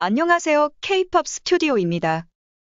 안녕하세요. K-팝 스튜디오입니다.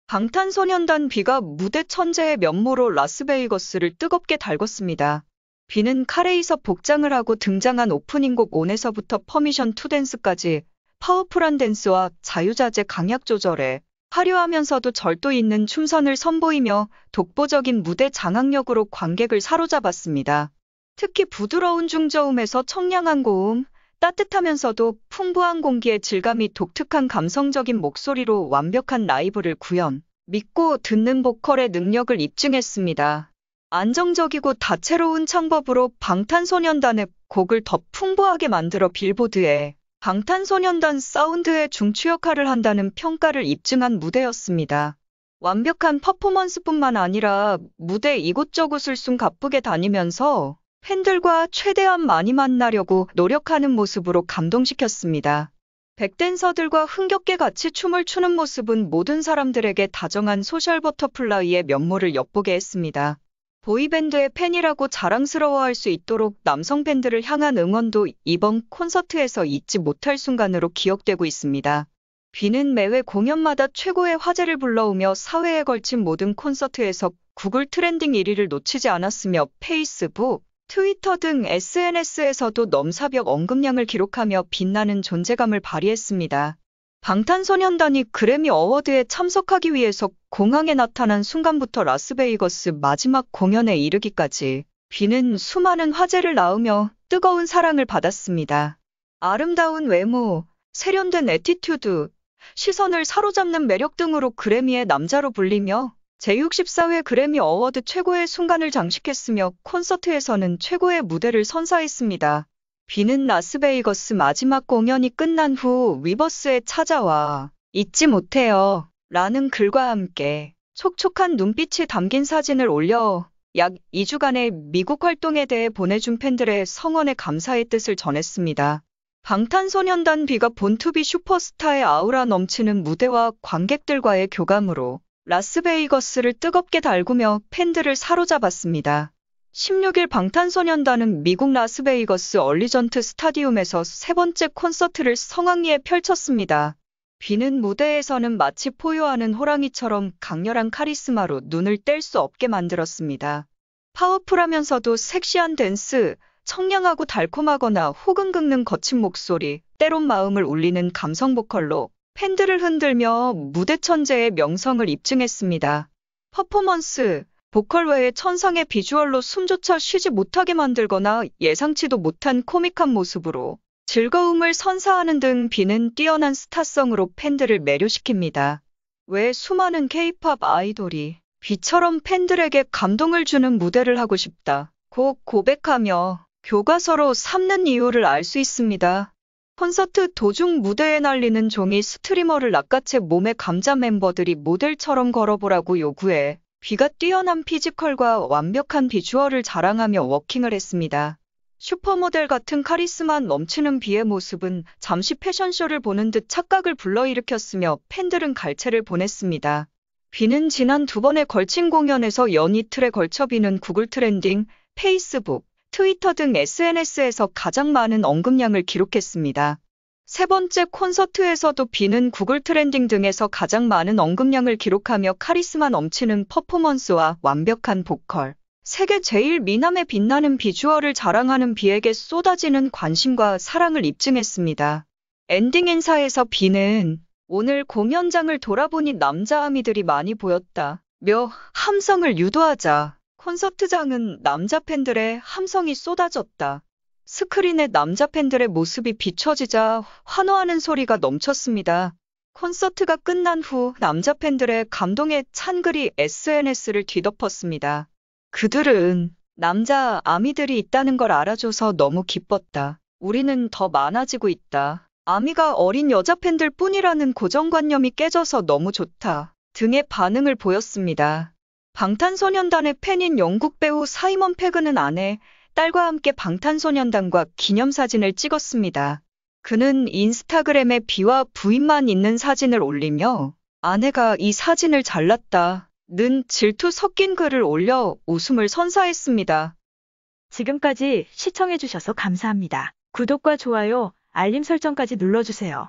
방탄소년단 비가 무대 천재의 면모로 라스베이거스를 뜨겁게 달궜습니다. 비는 카레이서 복장을 하고 등장한 오프닝곡 온에서부터 퍼미션 투 댄스까지 파워풀한 댄스와 자유자재 강약 조절에 화려하면서도 절도 있는 춤선을 선보이며 독보적인 무대 장악력으로 관객을 사로잡았습니다. 특히 부드러운 중저음에서 청량한 고음, 따뜻하면서도 풍부한 공기의 질감이 독특한 감성적인 목소리로 완벽한 라이브를 구현, 믿고 듣는 보컬의 능력을 입증했습니다. 안정적이고 다채로운 창법으로 방탄소년단의 곡을 더 풍부하게 만들어 빌보드에 방탄소년단 사운드의 중추 역할을 한다는 평가를 입증한 무대였습니다. 완벽한 퍼포먼스뿐만 아니라 무대 이곳저곳을 숨 가쁘게 다니면서 팬들과 최대한 많이 만나려고 노력하는 모습으로 감동시켰습니다. 백댄서들과 흥겹게 같이 춤을 추는 모습은 모든 사람들에게 다정한 소셜 버터플라이의 면모를 엿보게 했습니다. 보이밴드의 팬이라고 자랑스러워할 수 있도록 남성 밴드를 향한 응원도 이번 콘서트에서 잊지 못할 순간으로 기억되고 있습니다. 비는 매회 공연마다 최고의 화제를 불러오며 사회에 걸친 모든 콘서트에서 구글 트렌딩 1위를 놓치지 않았으며 페이스북, 트위터 등 SNS에서도 넘사벽 언급량을 기록하며 빛나는 존재감을 발휘했습니다. 방탄소년단이 그래미 어워드에 참석하기 위해서 공항에 나타난 순간부터 라스베이거스 마지막 공연에 이르기까지 비는 수많은 화제를 낳으며 뜨거운 사랑을 받았습니다. 아름다운 외모, 세련된 에티튜드, 시선을 사로잡는 매력 등으로 그래미의 남자로 불리며 제64회 그래미 어워드 최고의 순간을 장식했으며 콘서트에서는 최고의 무대를 선사했습니다. 비는 라스베이거스 마지막 공연이 끝난 후 위버스에 찾아와 잊지 못해요 라는 글과 함께 촉촉한 눈빛이 담긴 사진을 올려 약 2주간의 미국 활동에 대해 보내준 팬들의 성원에 감사의 뜻을 전했습니다. 방탄소년단 비가 본투비 슈퍼스타의 아우라 넘치는 무대와 관객들과의 교감으로 라스베이거스를 뜨겁게 달구며 팬들을 사로잡았습니다. 16일 방탄소년단은 미국 라스베이거스 얼리전트 스타디움에서 세 번째 콘서트를 성황리에 펼쳤습니다. 비는 무대에서는 마치 포효하는 호랑이처럼 강렬한 카리스마로 눈을 뗄 수 없게 만들었습니다. 파워풀하면서도 섹시한 댄스, 청량하고 달콤하거나 호근 긁는 거친 목소리, 때론 마음을 울리는 감성 보컬로 팬들을 흔들며 무대 천재의 명성을 입증했습니다. 퍼포먼스, 보컬 외에 천상의 비주얼로 숨조차 쉬지 못하게 만들거나 예상치도 못한 코믹한 모습으로 즐거움을 선사하는 등 비는 뛰어난 스타성으로 팬들을 매료시킵니다. 왜 수많은 케이팝 아이돌이 비처럼 팬들에게 감동을 주는 무대를 하고 싶다. 곧 고백하며 교과서로 삼는 이유를 알 수 있습니다. 콘서트 도중 무대에 날리는 종이 스트리머를 낚아채 몸에 감자 멤버들이 모델처럼 걸어보라고 요구해 귀가 뛰어난 피지컬과 완벽한 비주얼을 자랑하며 워킹을 했습니다. 슈퍼모델 같은 카리스마 넘치는 비의 모습은 잠시 패션쇼를 보는 듯 착각을 불러일으켰으며 팬들은 갈채를 보냈습니다. 비는 지난 두번의 걸친 공연에서 연이틀에 걸쳐 비는 구글 트렌딩, 페이스북, 트위터 등 SNS에서 가장 많은 언급량을 기록했습니다. 세 번째 콘서트에서도 비는 구글 트렌딩 등에서 가장 많은 언급량을 기록하며 카리스마 넘치는 퍼포먼스와 완벽한 보컬, 세계 제일 미남의 빛나는 비주얼을 자랑하는 비에게 쏟아지는 관심과 사랑을 입증했습니다. 엔딩 행사에서 비는 오늘 공연장을 돌아보니 남자 아미들이 많이 보였다. 며 함성을 유도하자 콘서트장은 남자 팬들의 함성이 쏟아졌다. 스크린에 남자 팬들의 모습이 비춰지자 환호하는 소리가 넘쳤습니다. 콘서트가 끝난 후 남자 팬들의 감동에 찬 글이 SNS를 뒤덮었습니다. 그들은 남자 아미들이 있다는 걸 알아줘서 너무 기뻤다. 우리는 더 많아지고 있다. 아미가 어린 여자 팬들 뿐이라는 고정관념이 깨져서 너무 좋다. 등의 반응을 보였습니다. 방탄소년단의 팬인 영국 배우 사이먼 페그는 아내, 딸과 함께 방탄소년단과 기념사진을 찍었습니다. 그는 인스타그램에 비와 부인만 있는 사진을 올리며 아내가 이 사진을 잘랐다. 는 질투 섞인 글을 올려 웃음을 선사했습니다. 지금까지 시청해주셔서 감사합니다. 구독과 좋아요, 알림 설정까지 눌러주세요.